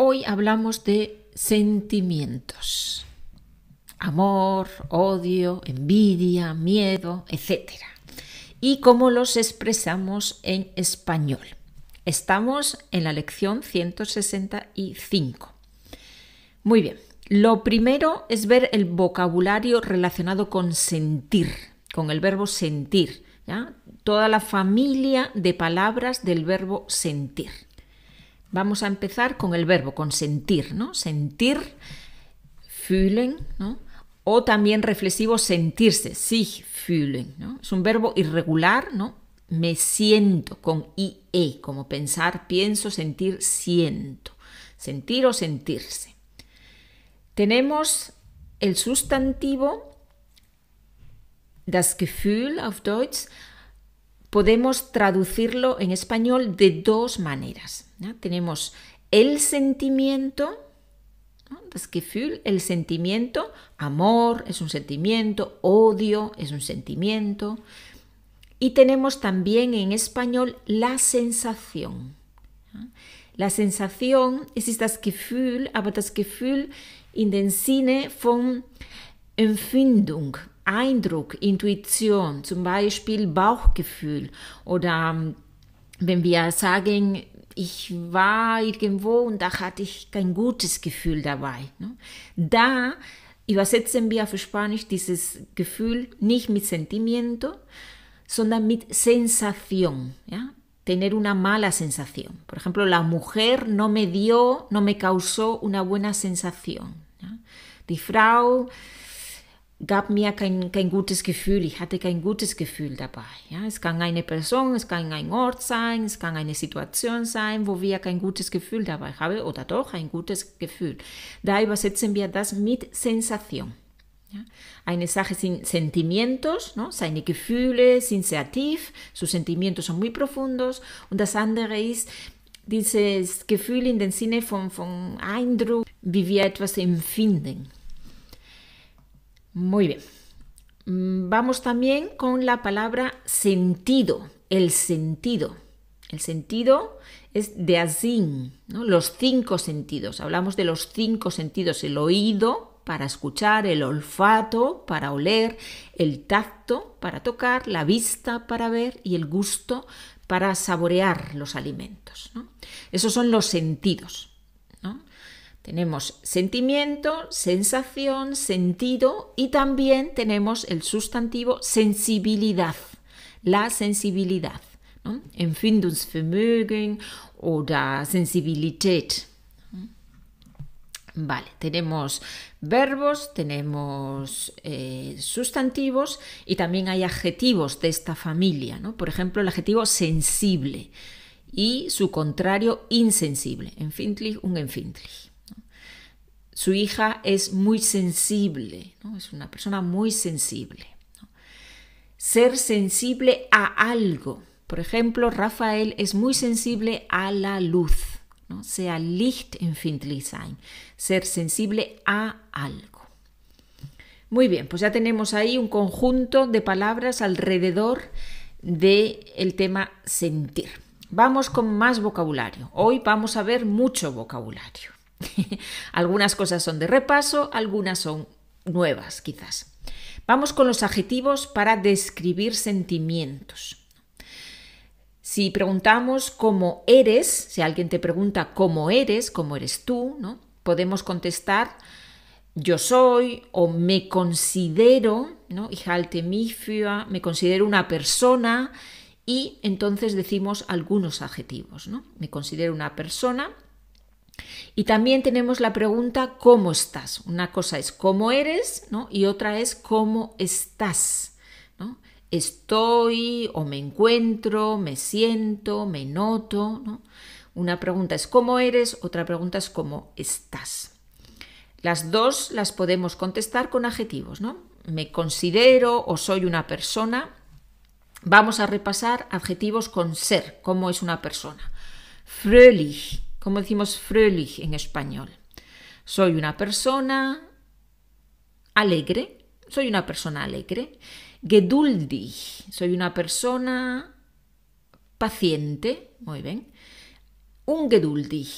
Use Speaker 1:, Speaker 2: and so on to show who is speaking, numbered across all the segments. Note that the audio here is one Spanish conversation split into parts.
Speaker 1: Hoy hablamos de sentimientos. Amor, odio, envidia, miedo, etc. Y cómo los expresamos en español. Estamos en la lección 165. Muy bien. Lo primero es ver el vocabulario relacionado con sentir, con el verbo sentir, toda la familia de palabras del verbo sentir. Vamos a empezar con el verbo, con sentir, ¿no? Sentir, fühlen, ¿no? O también reflexivo, sentirse, sich fühlen, ¿no? Es un verbo irregular, ¿no? Me siento, con IE, como pensar, pienso, sentir, siento. Sentir o sentirse. Tenemos el sustantivo, das Gefühl auf Deutsch, podemos traducirlo en español de dos maneras. Tenemos el sentimiento, el sentimiento, amor es un sentimiento, odio es un sentimiento. Y tenemos también en español la sensación. La sensación es ist das Gefühl, aber das Gefühl in den Sinne von Empfindung. Eindruck, Intuition, zum Beispiel Bauchgefühl oder ähm, wenn wir sagen, ich war irgendwo und da hatte ich kein gutes Gefühl dabei. Ne? Da übersetzen wir auf Spanisch dieses Gefühl nicht mit Sentimiento, sondern mit Sensación. Ja? Tener una mala sensación. Por ejemplo, la mujer no me dio, no me causó una buena sensación. Ja? Die Frau gab mir kein, kein gutes Gefühl. Ich hatte kein gutes Gefühl dabei. Ja, es kann eine Person, es kann ein Ort sein, es kann eine Situation sein, wo wir kein gutes Gefühl dabei haben oder doch ein gutes Gefühl. Da übersetzen wir das mit Sensation. Ja, eine Sache sind Sentimientos, no? seine Gefühle sind sehr tief, sus Sentimientos son muy profundos und das andere ist dieses Gefühl in dem Sinne von, von Eindruck, wie wir etwas empfinden. Muy bien. Mm, vamos también con la palabra sentido, el sentido. El sentido es de azin, los cinco sentidos. Hablamos de los cinco sentidos, el oído para escuchar, el olfato para oler, el tacto para tocar, la vista para ver y el gusto para saborear los alimentos. Esos son los sentidos. Tenemos sentimiento, sensación, sentido y también tenemos el sustantivo sensibilidad, la sensibilidad, ¿no? Empfindungsvermögen oder Sensibilität. Vale, tenemos verbos, tenemos eh, sustantivos y también hay adjetivos de esta familia, Por ejemplo, el adjetivo sensible y su contrario insensible, empfindlich, su hija es muy sensible, es una persona muy sensible. Ser sensible a algo. Por ejemplo, Rafael es muy sensible a la luz, ¿no? sea lichtempfindlich sein, ser sensible a algo. Muy bien, pues ya tenemos ahí un conjunto de palabras alrededor del tema sentir. Vamos con más vocabulario. Hoy vamos a ver mucho vocabulario. algunas cosas son de repaso, algunas son nuevas quizás. Vamos con los adjetivos para describir sentimientos. Si preguntamos cómo eres, si alguien te pregunta cómo eres, cómo eres tú, podemos contestar yo soy o me considero, ¿no? me considero una persona y entonces decimos algunos adjetivos, ¿no? Me considero una persona, y también tenemos la pregunta ¿cómo estás? Una cosa es cómo eres ¿no? y otra es cómo estás. ¿no? Estoy o me encuentro, me siento, me noto. Una pregunta es cómo eres, otra pregunta es cómo estás. Las dos las podemos contestar con adjetivos, ¿no? Me considero o soy una persona. Vamos a repasar adjetivos con ser, cómo es una persona. Fröhlich, como decimos fröhlich en español. Soy una persona alegre, soy una persona alegre. Geduldig, soy una persona paciente, muy bien. Ungeduldig,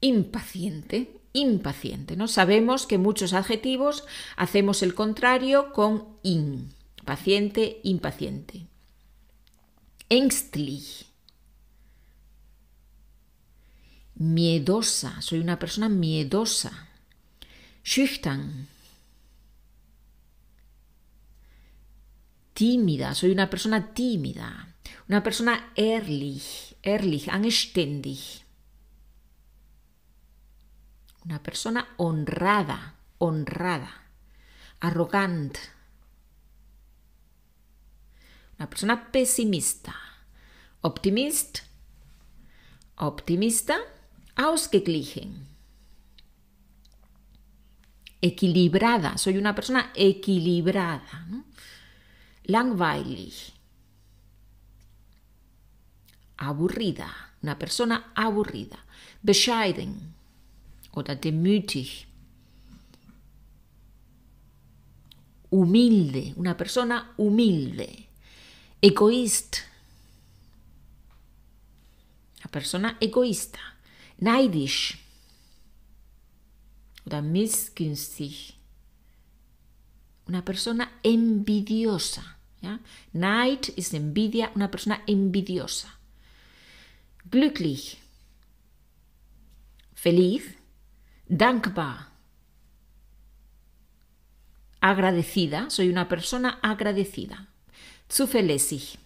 Speaker 1: impaciente, impaciente. ¿no? Sabemos que muchos adjetivos hacemos el contrario con in, paciente, impaciente. Engstlich. miedosa, soy una persona miedosa. Schüchtern. Tímida, soy una persona tímida. Una persona ehrlich, ehrlich, anständig. Una persona honrada, honrada. Arrogant. Una persona pesimista. Optimist. Optimista ausgeglichen. Equilibrada, soy una persona equilibrada. Langweilig. Aburrida, una persona aburrida. Bescheiden oder demütig. Humilde, una persona humilde. Egoísta. Una persona egoísta neidisch oder missgünstig. Una persona envidiosa. Neid es envidia, una persona envidiosa. Glücklich, feliz, dankbar, agradecida, soy una persona agradecida. Zuverlässig,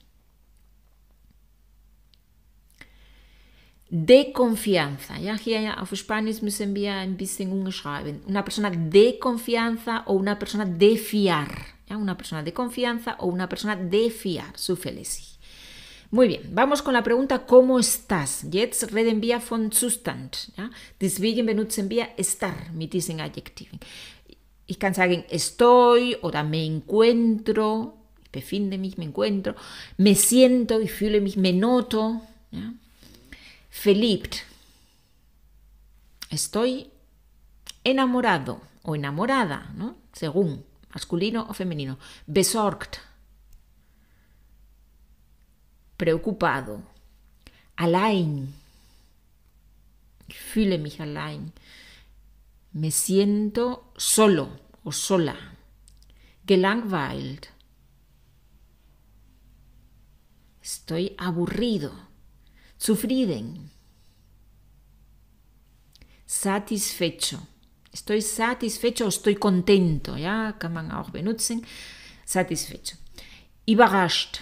Speaker 1: de confianza. Ja, auf Spanisch müssen wir ein bisschen umschreiben. Una persona de confianza o una persona de fiar. una persona de confianza o una persona de fiar. Su felicidad. Muy bien, vamos con la pregunta ¿cómo estás? Jetzt reden wir von Zustand. Ja? Deswegen benutzen wir estar mit diesen Adjektiven. Ich kann sagen estoy oder me encuentro, me encuentro, me siento, ich fühle mich, me noto. Verliebt. Estoy enamorado o enamorada, ¿no? Según, masculino o femenino. Besorgt. Preocupado. Allein. fühle mich allein. Me siento solo o sola. Gelangweilt. Estoy aburrido sufriden Satisfecho. Estoy satisfecho o estoy contento. ya, kann man auch benutzen. Satisfecho. Überrascht.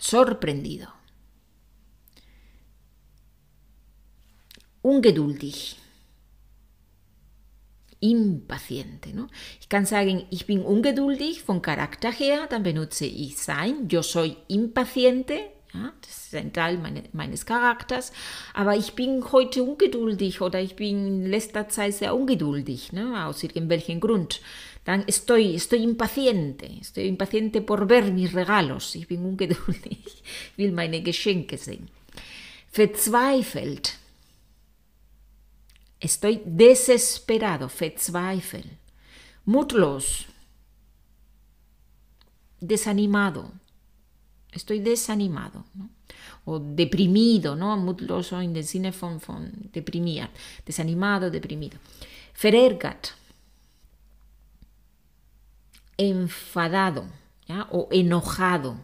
Speaker 1: Sorprendido. Ungeduldig. Impaciente. No? Ich kann sagen, ich bin ungeduldig von Charakter her, dann benutze ich sein. Yo soy impaciente, ja, das ist ein Teil meine, meines Charakters. Aber ich bin heute ungeduldig oder ich bin in letzter Zeit sehr ungeduldig, ne, aus irgendwelchen Grund. Dann estoy, estoy impaciente. Estoy impaciente por ver mis regalos. Ich bin ungeduldig. Ich will meine Geschenke sehen. Verzweifelt. Estoy desesperado, Fetzweifel. Mutlos. Desanimado. Estoy desanimado. O deprimido, ¿no? Mutlos in the Sinne von, von deprimiert, Desanimado, deprimido. Ferergat, Enfadado. O enojado.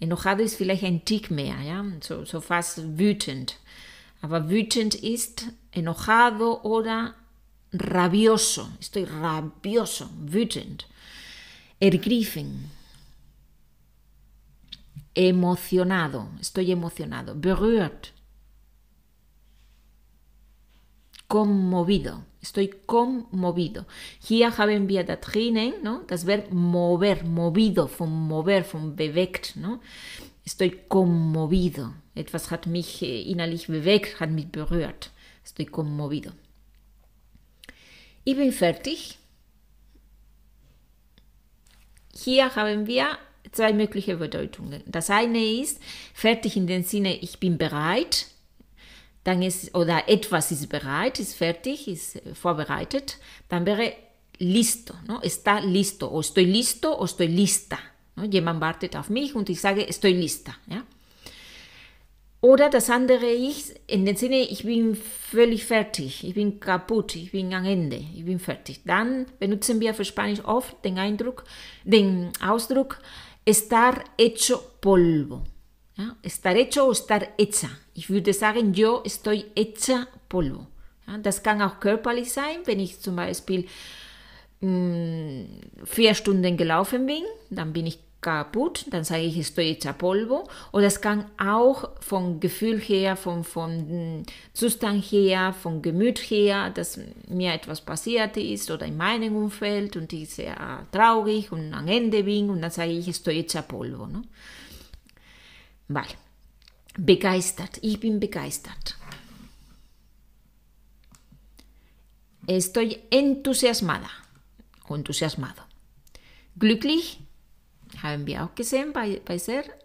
Speaker 1: Enojado es vielleicht ein ¿ya? So, so fast wütend. Aber wütend ist, enojado, oder rabioso. Estoy rabioso, wütend. Ergriffen. Emocionado. Estoy emocionado. Berührt. Conmovido. Estoy conmovido. Hier haben wir da drinnen, ¿no? Das Verb mover, movido, von mover, von bewegt, ¿no? Estoy conmovido. Etwas hat mich äh, innerlich bewegt, hat mich berührt. Estoy conmovido. Ich bin fertig. Hier haben wir zwei mögliche Bedeutungen. Das eine ist fertig in dem Sinne, ich bin bereit. Dann ist, oder etwas ist bereit, ist fertig, ist äh, vorbereitet. Dann wäre listo, no? está listo, o estoy listo, o estoy lista. Jemand wartet auf mich und ich sage, estoy lista. Ja? Oder das andere Ich, in dem Sinne, ich bin völlig fertig, ich bin kaputt, ich bin am Ende, ich bin fertig. Dann benutzen wir für Spanisch oft den Eindruck, den Ausdruck estar hecho polvo. Ja? Estar hecho o estar hecha. Ich würde sagen, yo estoy hecha polvo. Ja? Das kann auch körperlich sein, wenn ich zum Beispiel mm, vier Stunden gelaufen bin, dann bin ich kaputt, dann sage ich, estoy hecha polvo. Oder es kann auch vom Gefühl her, vom, vom mm, Zustand her, vom Gemüt her, dass mir etwas passiert ist oder in meinem Umfeld und ich sehr äh, traurig und am Ende bin und dann sage ich, estoy hecha polvo. Ne? Vale. Begeistert. Ich bin begeistert. Estoy entusiasmada o entusiasmado. Glücklich ha enviado que se ser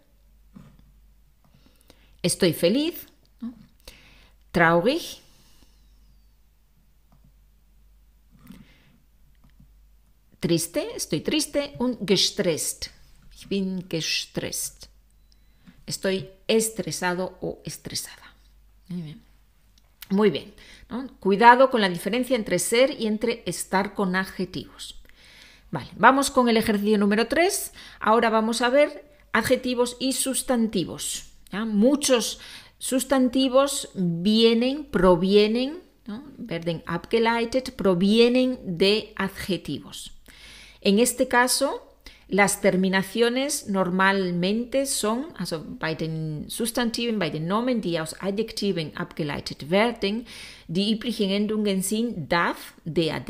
Speaker 1: Estoy feliz. Traurig. Triste, estoy triste. Un gestresst. Ich bin gestresst. Estoy estresado o estresada. Muy bien. Cuidado con la diferencia entre ser y entre estar con adjetivos vamos con el ejercicio número 3. Ahora vamos a ver adjetivos y sustantivos. Muchos sustantivos vienen, provienen, ¿no? abgeleitet, provienen de adjetivos. En este caso, las terminaciones normalmente son, also bei den Substantiven, bei den Nomen, die aus Adjektiven abgeleitet werden, die üblichen Endungen sind darf, dad,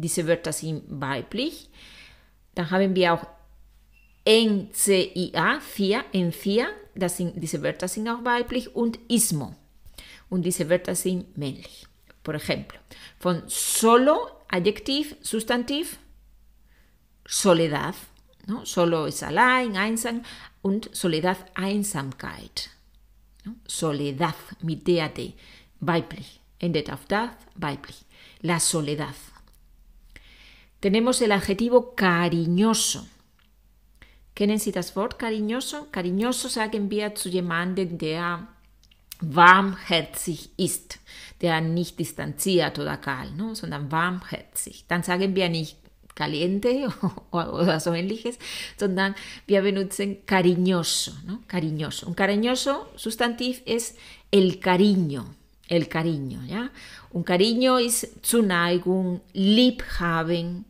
Speaker 1: diese Wörter sind weiblich. Dann haben wir auch NCIA, 4, N4, das sind, diese Wörter sind auch weiblich und ISMO. Und diese Wörter sind männlich. Por ejemplo, von solo, Adjektiv, Substantiv, Soledad. No? Solo ist allein, einsam und Soledad, Einsamkeit. No? Soledad mit DAD, weiblich. Endet auf das, weiblich. La Soledad. tenemos el adjetivo cariñoso. ¿Qué necesitas Wort cariñoso? Cariñoso sagen su zu a der warmherzig ist, der nicht distanziert oder kalt, ¿no? sondern warmherzig. Dann sagen wir nicht caliente o, so ähnliches, sondern wir benutzen cariñoso, ¿no? cariñoso. Un cariñoso sustantiv es el cariño, el cariño, ¿ya? Un cariño es Zuneigung, Liebhaben,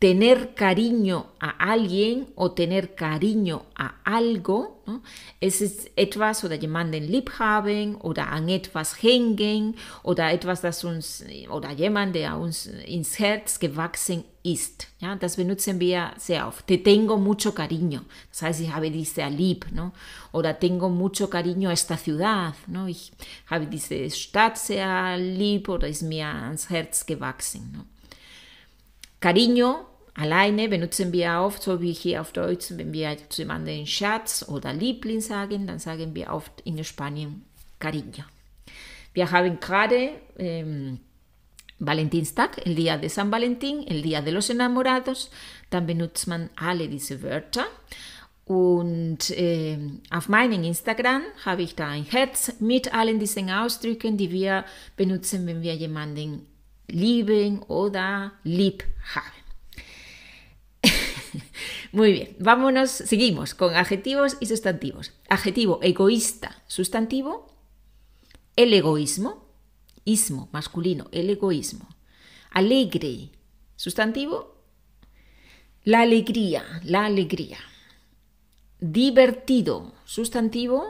Speaker 1: Tener cariño a alguien o tener cariño a algo, ¿no? es etwas, oder jemanden lieb haben, oder an etwas hängen, oder etwas, das uns, oder jemand, der uns ins Herz gewachsen ist. Ja, das benutzen wir sehr oft. Te tengo mucho cariño. Das heißt, ich habe diese lieb, ¿no? Oder tengo mucho cariño a esta ciudad, ¿no? Ich habe diese Stadt sehr lieb, oder ist mir ans Herz gewachsen, ¿no? Cariño alleine benutzen wir oft, so wie hier auf Deutsch, wenn wir zu jemandem Schatz oder Liebling sagen, dann sagen wir oft in Spanien Cariño. Wir haben gerade ähm, Valentinstag, el Día de San Valentín, el Día de los Enamorados, dann benutzt man alle diese Wörter. Und äh, auf meinem Instagram habe ich da ein Herz mit allen diesen Ausdrücken, die wir benutzen, wenn wir jemanden lieben oder lieb haben. Muy bien, vámonos, seguimos con adjetivos y sustantivos. Adjetivo egoísta, sustantivo, el egoísmo, ismo masculino, el egoísmo. Alegre, sustantivo, la alegría, la alegría. Divertido, sustantivo,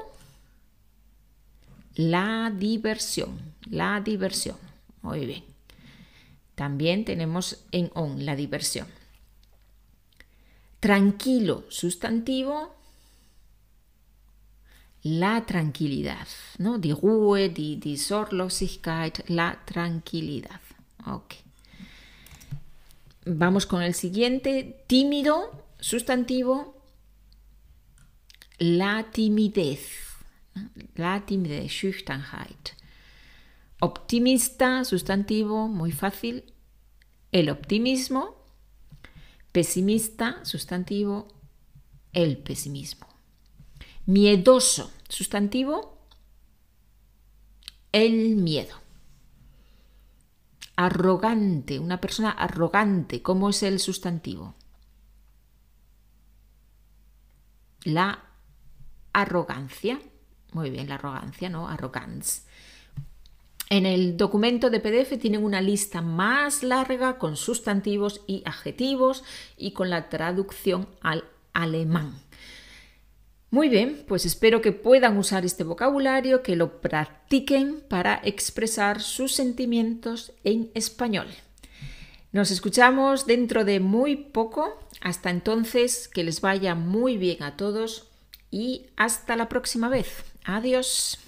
Speaker 1: la diversión, la diversión. Muy bien. También tenemos en on la diversión. Tranquilo, sustantivo. La tranquilidad, ¿no? Die Ruhe, la tranquilidad. Vamos con el siguiente. Tímido, sustantivo. La timidez. La timidez, Schüchternheit. Optimista, sustantivo, muy fácil. El optimismo. Pesimista, sustantivo. El pesimismo. Miedoso, sustantivo. El miedo. Arrogante, una persona arrogante. ¿Cómo es el sustantivo? La arrogancia. Muy bien, la arrogancia, ¿no? Arrogance. En el documento de PDF tienen una lista más larga con sustantivos y adjetivos y con la traducción al alemán. Muy bien, pues espero que puedan usar este vocabulario, que lo practiquen para expresar sus sentimientos en español. Nos escuchamos dentro de muy poco. Hasta entonces, que les vaya muy bien a todos y hasta la próxima vez. Adiós.